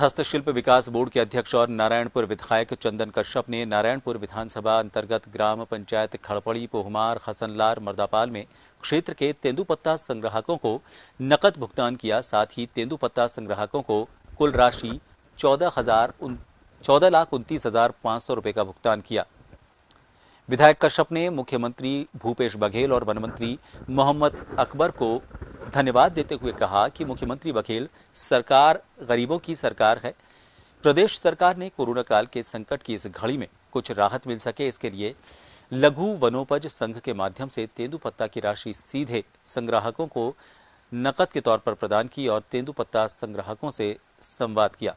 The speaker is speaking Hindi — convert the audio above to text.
हस्तशिल्प विकास बोर्ड के अध्यक्ष और नारायणपुर विधायक चंदन कश्यप ने नारायणपुर विधानसभा अंतर्गत ग्राम पंचायत खड़पड़ी पोहमार हसनलार मर्दापाल में क्षेत्र के तेंदुपत्ता संग्राहकों को नकद भुगतान किया साथ ही तेंदुपत्ता संग्राहकों को कुल राशि चौदह हजार चौदह लाख उनतीस हजार पांच सौ रुपए का भुगतान किया विधायक कश्यप ने मुख्यमंत्री भूपेश बघेल और वन मंत्री मोहम्मद अकबर को धन्यवाद देते हुए कहा कि मुख्यमंत्री बघेल सरकार गरीबों की सरकार है प्रदेश सरकार ने कोरोना काल के संकट की इस घड़ी में कुछ राहत मिल सके इसके लिए लघु वनोपज संघ के माध्यम से तेंदुपत्ता की राशि सीधे संग्राहकों को नकद के तौर पर प्रदान की और तेंदुपत्ता संग्राहकों से संवाद किया